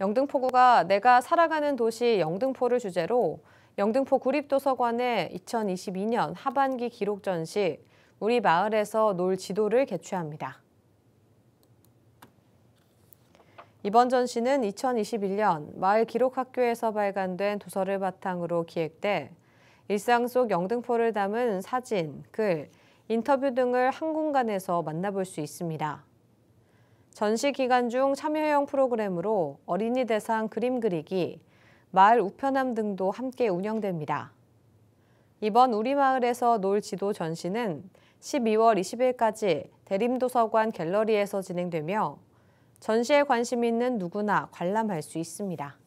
영등포구가 내가 살아가는 도시 영등포를 주제로 영등포 구립도서관의 2022년 하반기 기록 전시 우리 마을에서 놀 지도를 개최합니다. 이번 전시는 2021년 마을 기록학교에서 발간된 도서를 바탕으로 기획돼 일상 속 영등포를 담은 사진, 글, 인터뷰 등을 한 공간에서 만나볼 수 있습니다. 전시 기간 중 참여형 프로그램으로 어린이 대상 그림 그리기, 마을 우편함 등도 함께 운영됩니다. 이번 우리 마을에서 놀 지도 전시는 12월 20일까지 대림도서관 갤러리에서 진행되며 전시에 관심 있는 누구나 관람할 수 있습니다.